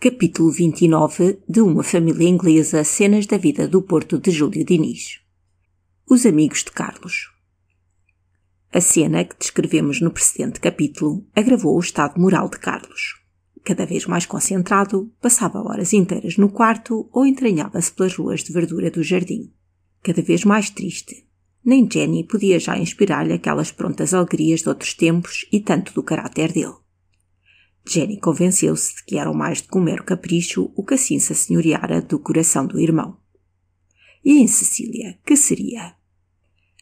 Capítulo 29 de Uma Família Inglesa Cenas da Vida do Porto de Júlio Diniz Os Amigos de Carlos A cena que descrevemos no precedente capítulo agravou o estado moral de Carlos. Cada vez mais concentrado, passava horas inteiras no quarto ou entranhava-se pelas ruas de verdura do jardim. Cada vez mais triste. Nem Jenny podia já inspirar-lhe aquelas prontas alegrias de outros tempos e tanto do caráter dele. Jenny convenceu-se de que eram mais de comer um mero capricho o que assim se assenhoreara do coração do irmão. E em Cecília, que seria?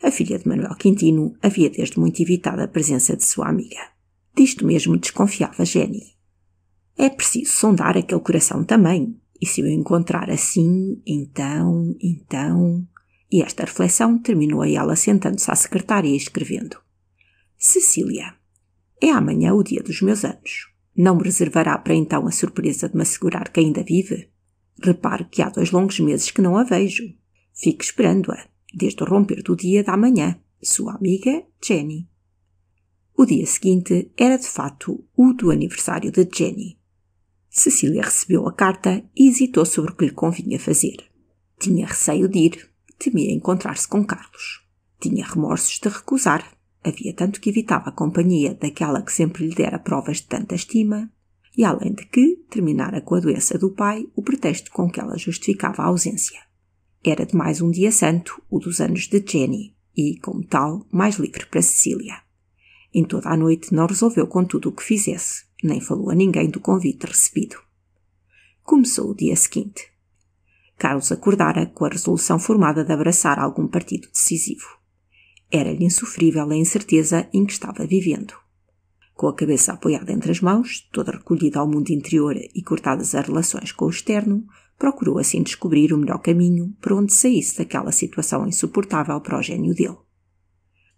A filha de Manuel Quintino havia desde muito evitado a presença de sua amiga. Disto mesmo desconfiava Jenny. É preciso sondar aquele coração também, e se o encontrar assim, então, então. E esta reflexão terminou a ela sentando-se à secretária e escrevendo: Cecília, é amanhã o dia dos meus anos. Não me reservará para então a surpresa de me assegurar que ainda vive? Repare que há dois longos meses que não a vejo. Fico esperando-a, desde o romper do dia da manhã. Sua amiga Jenny. O dia seguinte era de fato o do aniversário de Jenny. Cecília recebeu a carta e hesitou sobre o que lhe convinha fazer. Tinha receio de ir, temia encontrar-se com Carlos. Tinha remorsos de recusar, Havia tanto que evitava a companhia daquela que sempre lhe dera provas de tanta estima, e além de que terminara com a doença do pai o pretexto com que ela justificava a ausência. Era de mais um dia santo, o dos anos de Jenny, e, como tal, mais livre para Cecília. Em toda a noite não resolveu com tudo o que fizesse, nem falou a ninguém do convite recebido. Começou o dia seguinte. Carlos acordara com a resolução formada de abraçar algum partido decisivo. Era-lhe insofrível a incerteza em que estava vivendo. Com a cabeça apoiada entre as mãos, toda recolhida ao mundo interior e cortadas as relações com o externo, procurou assim descobrir o melhor caminho para onde saísse daquela situação insuportável para o gênio dele.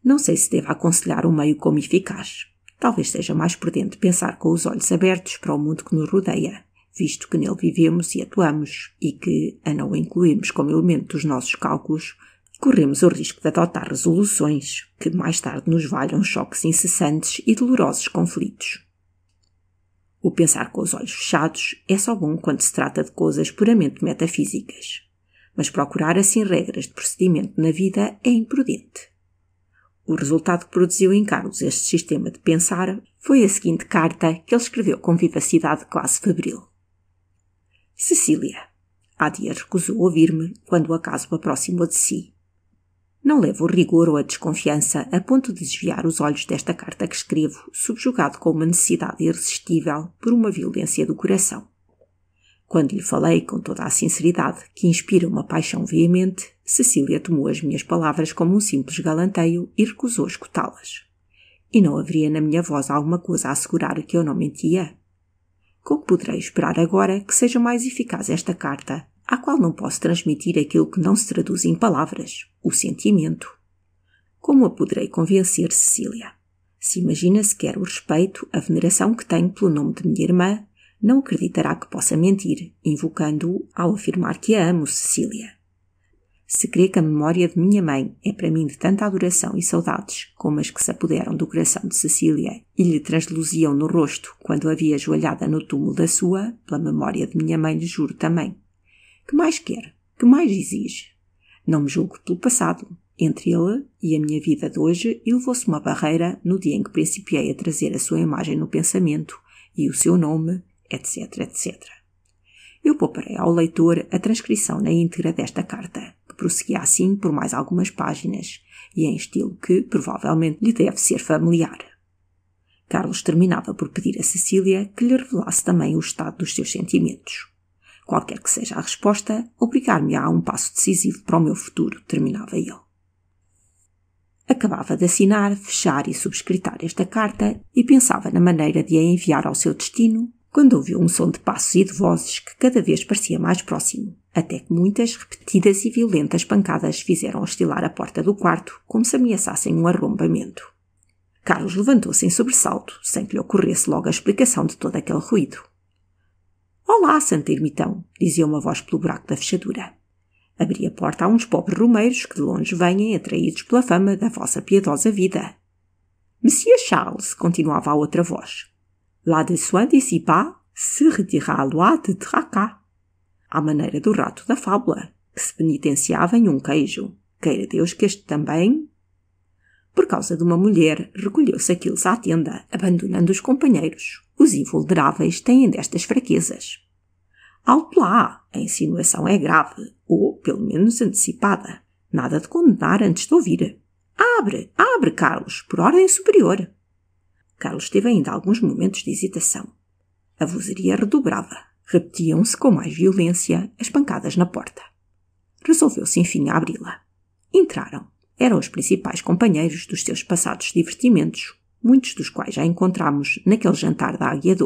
Não sei se devo aconselhar um meio como eficaz. Talvez seja mais prudente pensar com os olhos abertos para o mundo que nos rodeia, visto que nele vivemos e atuamos, e que, a não o incluirmos como elemento dos nossos cálculos, corremos o risco de adotar resoluções que mais tarde nos valham choques incessantes e dolorosos conflitos. O pensar com os olhos fechados é só bom quando se trata de coisas puramente metafísicas, mas procurar assim regras de procedimento na vida é imprudente. O resultado que produziu em Carlos este sistema de pensar foi a seguinte carta que ele escreveu com vivacidade quase febril. Cecília, há dias recusou ouvir-me quando o acaso me aproximou de si não levo o rigor ou a desconfiança a ponto de desviar os olhos desta carta que escrevo, subjugado com uma necessidade irresistível por uma violência do coração. Quando lhe falei com toda a sinceridade que inspira uma paixão veemente, Cecília tomou as minhas palavras como um simples galanteio e recusou escutá-las. E não haveria na minha voz alguma coisa a assegurar que eu não mentia? Como poderei esperar agora que seja mais eficaz esta carta, à qual não posso transmitir aquilo que não se traduz em palavras? o sentimento. Como a poderei convencer, Cecília? Se imagina sequer o respeito, a veneração que tenho pelo nome de minha irmã, não acreditará que possa mentir, invocando-o ao afirmar que a amo, Cecília. Se crê que a memória de minha mãe é para mim de tanta adoração e saudades como as que se apoderam do coração de Cecília e lhe transluziam no rosto quando havia ajoelhada no túmulo da sua, pela memória de minha mãe lhe juro também. Que mais quer? Que mais exige? Não me julgo pelo passado. Entre ele e a minha vida de hoje elevou-se uma barreira no dia em que principiei a trazer a sua imagem no pensamento e o seu nome, etc, etc. Eu pouparei ao leitor a transcrição na íntegra desta carta, que prosseguia assim por mais algumas páginas, e em estilo que, provavelmente, lhe deve ser familiar. Carlos terminava por pedir a Cecília que lhe revelasse também o estado dos seus sentimentos. Qualquer que seja a resposta, obrigar-me-á a um passo decisivo para o meu futuro, terminava ele. Acabava de assinar, fechar e subscritar esta carta e pensava na maneira de a enviar ao seu destino quando ouviu um som de passos e de vozes que cada vez parecia mais próximo, até que muitas repetidas e violentas pancadas fizeram oscilar a porta do quarto como se ameaçassem um arrombamento. Carlos levantou-se em sobressalto, sem que lhe ocorresse logo a explicação de todo aquele ruído. Olá, santo ermitão, dizia uma voz pelo buraco da fechadura. Abri a porta a uns pobres romeiros que de longe vêm atraídos pela fama da vossa piedosa vida. Monsieur Charles, continuava a outra voz. Lá de soin dissipa, se retirá à loi de Tracas. À maneira do rato da fábula, que se penitenciava em um queijo. Queira Deus que este também. Por causa de uma mulher, recolheu-se aqueles à tenda, abandonando os companheiros. Os invulneráveis têm destas fraquezas. Alto lá, a insinuação é grave, ou pelo menos antecipada. Nada de condenar antes de ouvir. Abre, abre, Carlos, por ordem superior. Carlos teve ainda alguns momentos de hesitação. A vozeria redobrava. Repetiam-se com mais violência as pancadas na porta. Resolveu-se enfim abri-la. Entraram. Eram os principais companheiros dos seus passados divertimentos, muitos dos quais já encontramos naquele jantar da Águia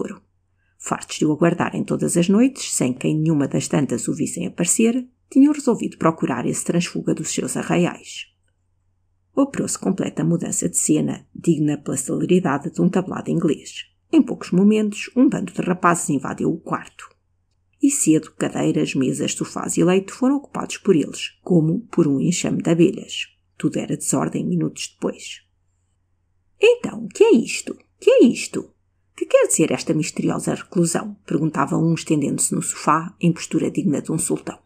Fartos de o aguardarem todas as noites, sem que em nenhuma das tantas o vissem aparecer, tinham resolvido procurar esse transfuga dos seus arraiais. Operou-se completa mudança de cena, digna pela celeridade de um tablado inglês. Em poucos momentos, um bando de rapazes invadiu o quarto. E cedo, cadeiras, mesas, sofás e leito foram ocupados por eles, como por um enxame de abelhas. Tudo era desordem minutos depois. Então, que é isto? Que é isto? Que quer dizer esta misteriosa reclusão? perguntava um estendendo-se no sofá, em postura digna de um sultão.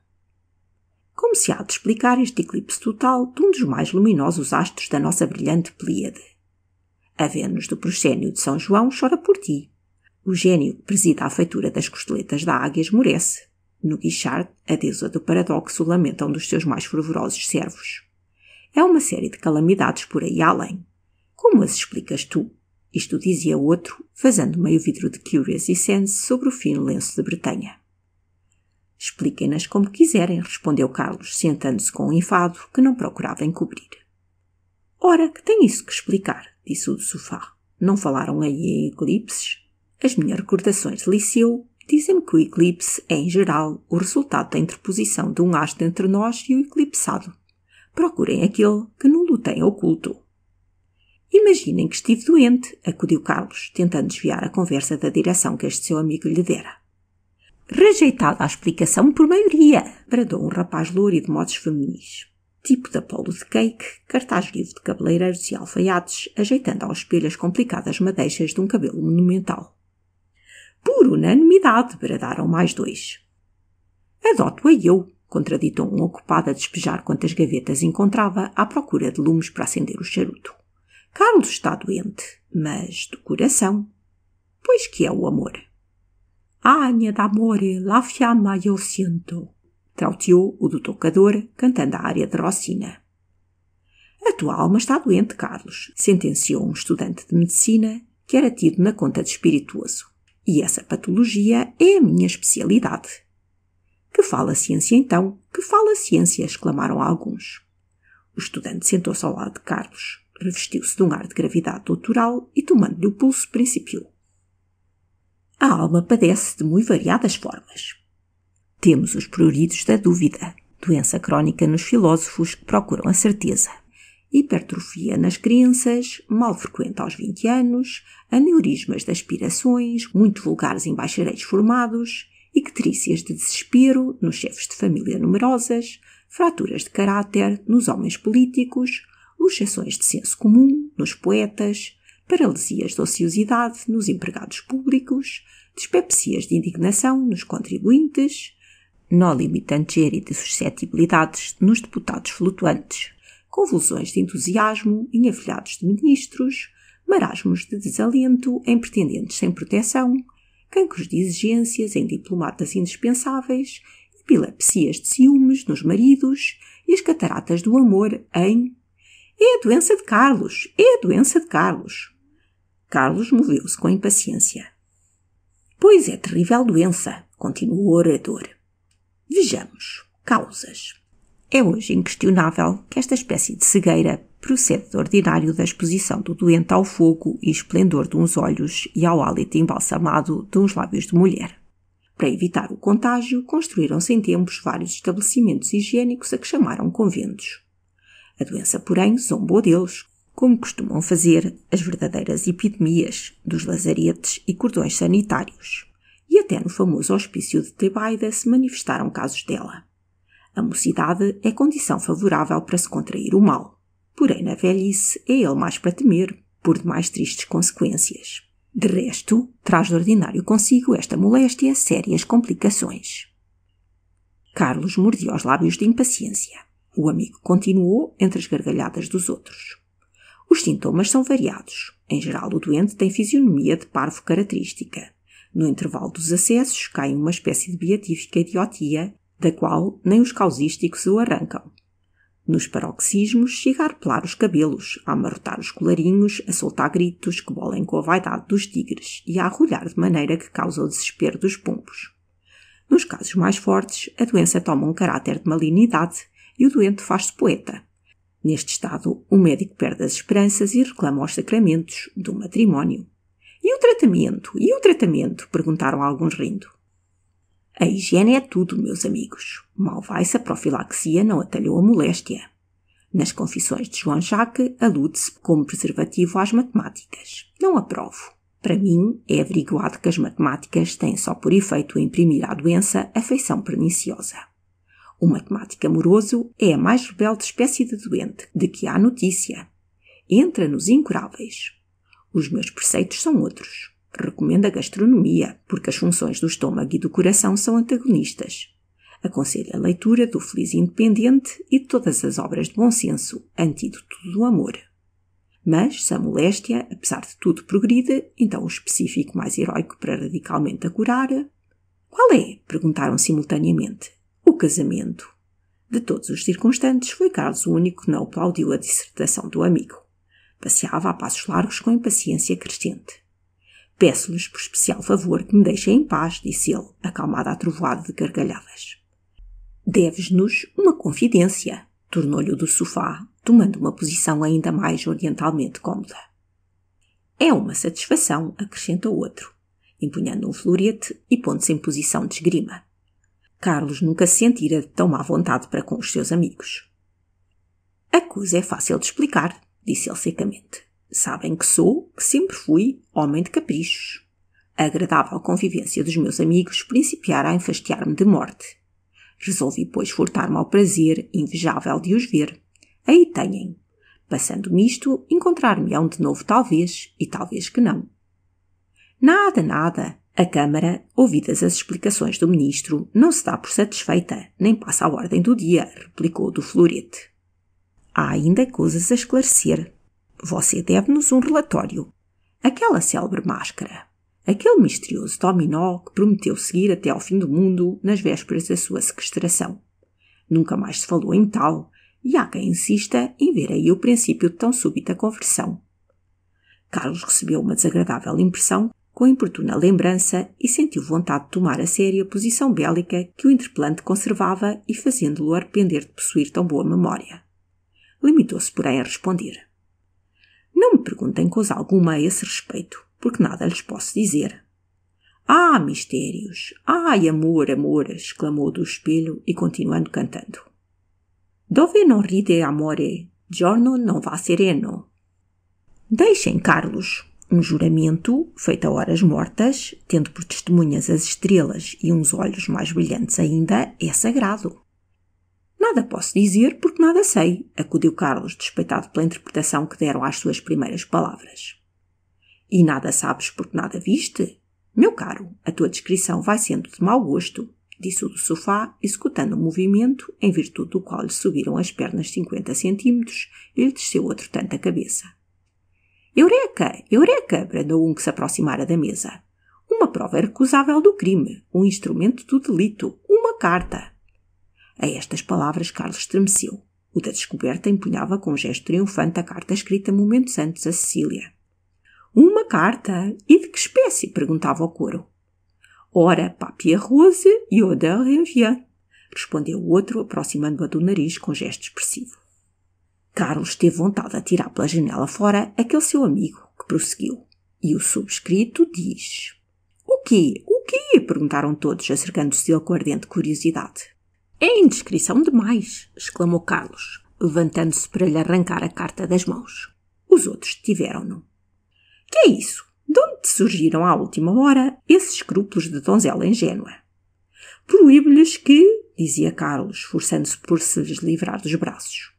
Como se há de explicar este eclipse total de um dos mais luminosos astros da nossa brilhante Plíade? A Vênus do proscênio de São João chora por ti. O gênio que presida a feitura das costeletas da águia esmorece. No Guichard, a deusa do paradoxo um dos seus mais fervorosos servos. É uma série de calamidades por aí além, como as explicas tu? Isto dizia o outro, vazando meio vidro de Curious e Sense sobre o fino lenço de Bretanha. Expliquem-nas como quiserem, respondeu Carlos, sentando-se com um enfado que não procurava encobrir. Ora, que tem isso que explicar, disse o do sofá. Não falaram aí em eclipses? As minhas recordações de liceu dizem-me que o eclipse é, em geral, o resultado da interposição de um astro entre nós e o eclipsado. Procurem aquele que não tem oculto. Imaginem que estive doente, acudiu Carlos, tentando desviar a conversa da direção que este seu amigo lhe dera. Rejeitada a explicação por maioria, bradou um rapaz louro e de modos feminis. Tipo de polo de cake, cartaz livro de cabeleireiros e alfaiates, ajeitando aos espelhos complicadas madeixas de um cabelo monumental. Por unanimidade, bradaram mais dois. Adoto-a eu, contraditou um ocupado a despejar quantas gavetas encontrava à procura de lumes para acender o charuto. Carlos está doente, mas do coração. Pois que é o amor. Anha d'amore, la fiamma io siento, trauteou o do tocador, cantando a área de Rocina. A tua alma está doente, Carlos, sentenciou um estudante de medicina que era tido na conta de espirituoso. E essa patologia é a minha especialidade. Que fala ciência então? Que fala ciência! exclamaram alguns. O estudante sentou-se ao lado de Carlos revestiu-se de um ar de gravidade doutoral e, tomando-lhe o pulso, principiou. A alma padece de muito variadas formas. Temos os pruridos da dúvida, doença crónica nos filósofos que procuram a certeza, hipertrofia nas crianças, mal frequente aos 20 anos, aneurismas de aspirações, muito vulgares em bacharéis formados, ictrícias de desespero nos chefes de família numerosas, fraturas de caráter nos homens políticos, luxações de senso comum nos poetas, paralisias de ociosidade nos empregados públicos, dispepsias de indignação nos contribuintes, nó limitangere de suscetibilidades nos deputados flutuantes, convulsões de entusiasmo em afilhados de ministros, marasmos de desalento em pretendentes sem proteção, cancros de exigências em diplomatas indispensáveis, epilepsias de ciúmes nos maridos e as cataratas do amor em é a doença de Carlos! É a doença de Carlos! Carlos moveu-se com impaciência. Pois é terrível doença, continuou o orador. Vejamos. Causas. É hoje inquestionável que esta espécie de cegueira procede do ordinário da exposição do doente ao fogo e esplendor de uns olhos e ao hálito embalsamado de uns lábios de mulher. Para evitar o contágio, construíram-se em tempos vários estabelecimentos higiênicos a que chamaram conventos. A doença, porém, zombou deles, como costumam fazer as verdadeiras epidemias dos lazaretes e cordões sanitários. E até no famoso hospício de Tebaida se manifestaram casos dela. A mocidade é condição favorável para se contrair o mal. Porém, na velhice é ele mais para temer, por demais tristes consequências. De resto, traz de ordinário consigo esta moléstia sérias complicações. Carlos mordia os lábios de impaciência o amigo continuou entre as gargalhadas dos outros. Os sintomas são variados. Em geral, o doente tem fisionomia de parvo característica. No intervalo dos acessos, cai uma espécie de beatífica idiotia, da qual nem os causísticos o arrancam. Nos paroxismos, chega a arpelar os cabelos, a amarrotar os colarinhos, a soltar gritos que bolem com a vaidade dos tigres e a arrulhar de maneira que causa o desespero dos pombos. Nos casos mais fortes, a doença toma um caráter de malignidade e o doente faz-se poeta. Neste estado, o médico perde as esperanças e reclama os sacramentos do matrimónio. E o tratamento? E o tratamento? perguntaram alguns rindo. A higiene é tudo, meus amigos. Mal vai-se a profilaxia não atalhou a moléstia. Nas confissões de João Jacques, alude-se como preservativo às matemáticas. Não aprovo. Para mim, é averiguado que as matemáticas têm só por efeito imprimir à doença afeição perniciosa. O matemático amoroso é a mais rebelde espécie de doente de que há notícia. Entra nos incuráveis. Os meus preceitos são outros. Recomendo a gastronomia, porque as funções do estômago e do coração são antagonistas. Aconselho a leitura do Feliz Independente e de todas as obras de bom senso, antídoto do amor. Mas, se a moléstia, apesar de tudo, progride, então o específico mais heróico para radicalmente a curar. Qual é? perguntaram simultaneamente o casamento. De todos os circunstantes, foi Carlos o único que não aplaudiu a dissertação do amigo. Passeava a passos largos com impaciência crescente. Peço-lhes por especial favor que me deixem em paz, disse ele, acalmado a trovoada de gargalhadas. Deves-nos uma confidência, tornou-lhe o do sofá, tomando uma posição ainda mais orientalmente cômoda. É uma satisfação, acrescenta o outro, empunhando um florete e pondo-se em posição de esgrima. Carlos nunca se sentira tão má vontade para com os seus amigos. A coisa é fácil de explicar, disse ele secamente. Sabem que sou, que sempre fui, homem de caprichos. A agradável convivência dos meus amigos principiara a enfastiar-me de morte. Resolvi, pois, furtar-me ao prazer invejável de os ver. Aí têm. Passando isto, encontrar-me-ão de novo talvez, e talvez que não. Nada, nada. A Câmara, ouvidas as explicações do ministro, não se dá por satisfeita, nem passa a ordem do dia, replicou do Florete. Há ainda coisas a esclarecer. Você deve-nos um relatório. Aquela célebre máscara. Aquele misterioso dominó que prometeu seguir até ao fim do mundo nas vésperas da sua sequestração. Nunca mais se falou em tal, e há quem insista em ver aí o princípio de tão súbita conversão. Carlos recebeu uma desagradável impressão com importuna lembrança e sentiu vontade de tomar a sério a posição bélica que o interpelante conservava e fazendo-lo arrepender de possuir tão boa memória. Limitou-se, porém, a responder. Não me perguntem coisa alguma a esse respeito, porque nada lhes posso dizer. Ah, mistérios! Ai, amor, amor! exclamou do espelho e continuando cantando. Dove non ride amore, giorno non va sereno. Deixem, Carlos, um juramento feito a horas mortas, tendo por testemunhas as estrelas e uns olhos mais brilhantes ainda, é sagrado. Nada posso dizer porque nada sei, acudiu Carlos, despeitado pela interpretação que deram às suas primeiras palavras. E nada sabes porque nada viste? Meu caro, a tua descrição vai sendo de mau gosto, disse o do sofá, executando um movimento em virtude do qual lhe subiram as pernas 50 centímetros e lhe desceu outro tanto a cabeça. Eureka! Eureka! bradou um que se aproximara da mesa. Uma prova recusável do crime, um instrumento do delito, uma carta. A estas palavras, Carlos estremeceu. O da descoberta empunhava com um gesto triunfante a carta escrita momentos antes a Cecília. Uma carta? E de que espécie? perguntava o coro. Ora, papier rose e odeur revient, respondeu o outro, aproximando-a do nariz com gesto expressivo. Carlos teve vontade de atirar pela janela fora aquele seu amigo, que prosseguiu. E o subscrito diz: O quê? O quê? perguntaram todos, acercando-se dele com ardente curiosidade. É indiscrição demais! exclamou Carlos, levantando-se para lhe arrancar a carta das mãos. Os outros tiveram-no. Que é isso? De onde surgiram à última hora esses escrúpulos de donzela ingênua? Proíbo-lhes que, dizia Carlos, forçando-se por se lhes livrar dos braços.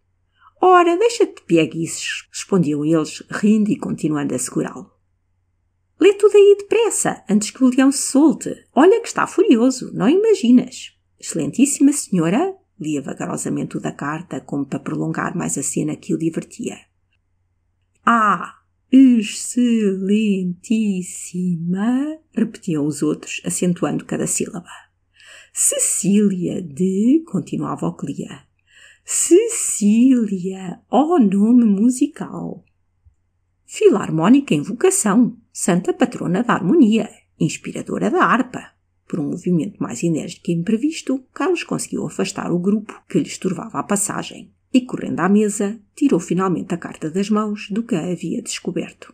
Ora, deixa-te de pieguices, respondiam eles, rindo e continuando a segurá-lo. Lê tudo aí depressa, antes que o leão se solte. Olha que está furioso, não imaginas. Excelentíssima senhora, lia vagarosamente o da carta, como para prolongar mais a cena que o divertia. Ah, excelentíssima, repetiam os outros, acentuando cada sílaba. Cecília de, continuava Oclia. Cecília, ó oh nome musical! Filarmónica em vocação, santa patrona da harmonia, inspiradora da harpa. Por um movimento mais enérgico e imprevisto, Carlos conseguiu afastar o grupo que lhe estorvava a passagem e, correndo à mesa, tirou finalmente a carta das mãos do que a havia descoberto.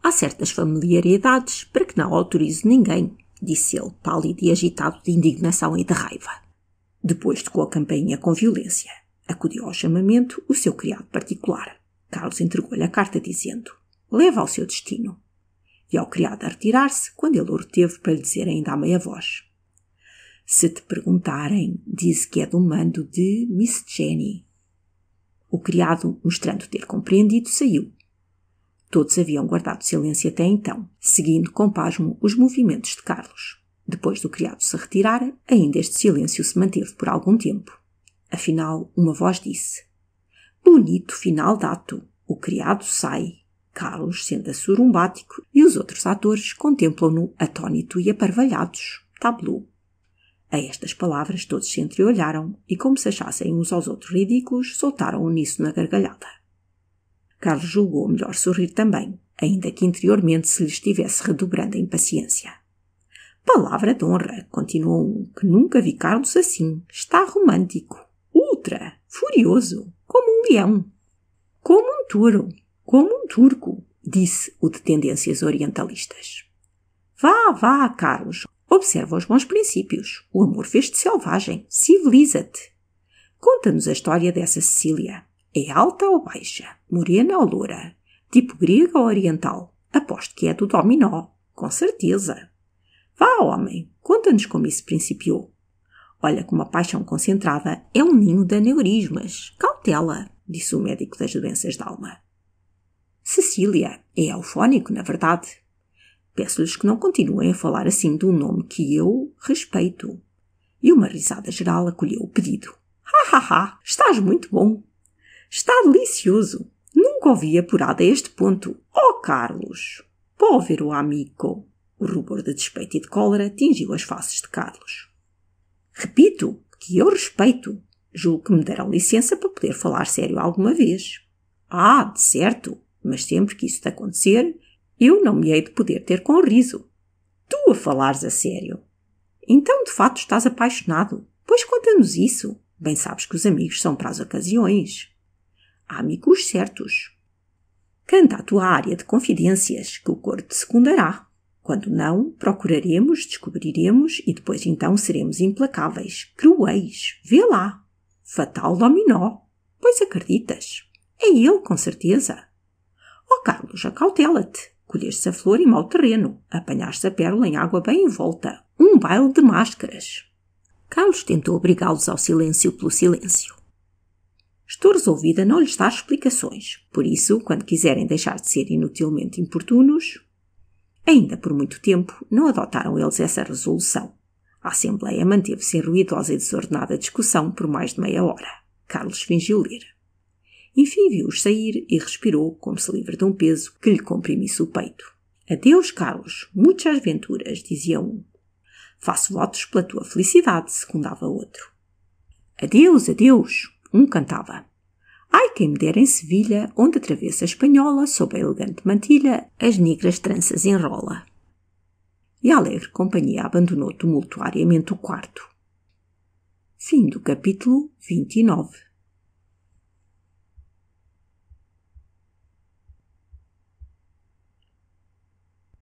Há certas familiaridades para que não autorize ninguém, disse ele, pálido e agitado de indignação e de raiva. Depois tocou a campainha com violência. Acudiu ao chamamento o seu criado particular. Carlos entregou-lhe a carta dizendo: Leva ao seu destino. E ao criado a retirar-se, quando ele o reteve para lhe dizer ainda à meia voz: Se te perguntarem, diz que é do mando de Miss Jenny. O criado, mostrando ter compreendido, saiu. Todos haviam guardado silêncio até então, seguindo com pasmo os movimentos de Carlos. Depois do criado se retirar, ainda este silêncio se manteve por algum tempo. Afinal, uma voz disse: Bonito final dato. O criado sai. Carlos senta surumbático e os outros atores contemplam-no atônito e aparvalhados. Tablou." A estas palavras todos se entreolharam e, como se achassem uns aos outros ridículos, soltaram nisso na gargalhada. Carlos julgou melhor sorrir também, ainda que interiormente se lhe estivesse redobrando a impaciência. Palavra de honra, continuou um, que nunca vi Carlos assim. Está romântico, ultra, furioso, como um leão. Como um touro, como um turco, disse o de tendências orientalistas. Vá, vá, Carlos, observa os bons princípios. O amor fez-te selvagem, civiliza-te. Conta-nos a história dessa Cecília. É alta ou baixa, morena ou loura, tipo grega ou oriental? Aposto que é do dominó, com certeza. Vá, homem, conta-nos como isso principiou. Olha como a paixão concentrada é um ninho de aneurismas. Cautela, disse o médico das doenças da alma. Cecília é eufónico, na verdade. Peço-lhes que não continuem a falar assim de um nome que eu respeito. E uma risada geral acolheu o pedido. Ha ha ha! Estás muito bom! Está delicioso! Nunca ouvi apurado a este ponto. Oh, Carlos! Povero amigo! O rubor de despeito e de cólera tingiu as faces de Carlos. Repito que eu respeito. Julgo que me darão licença para poder falar sério alguma vez. Ah, de certo, mas sempre que isso te acontecer, eu não me hei de poder ter com riso. Tu a falares a sério. Então, de fato, estás apaixonado. Pois conta-nos isso. Bem sabes que os amigos são para as ocasiões. Há amigos certos. Canta a tua área de confidências, que o corpo te secundará. Quando não, procuraremos, descobriremos e depois então seremos implacáveis, cruéis. Vê lá. Fatal dominó. Pois acreditas? É ele, com certeza. Oh, Carlos, acautela-te. Colheste a flor em mau terreno. Apanhaste a pérola em água bem envolta. Um baile de máscaras. Carlos tentou obrigá-los ao silêncio pelo silêncio. Estou resolvida a não lhes dar explicações. Por isso, quando quiserem deixar de ser inutilmente importunos, Ainda por muito tempo não adotaram eles essa resolução. A Assembleia manteve-se em ruidosa e desordenada discussão por mais de meia hora. Carlos fingiu ler. Enfim viu-os sair e respirou como se livre de um peso que lhe comprimisse o peito. Adeus, Carlos. Muitas aventuras, dizia um. Faço votos pela tua felicidade, secundava outro. Adeus, adeus, um cantava. Ai, quem me dera em Sevilha, onde a travessa espanhola, sob a elegante mantilha, as negras tranças enrola. E a alegre companhia abandonou tumultuariamente o quarto. Fim do capítulo 29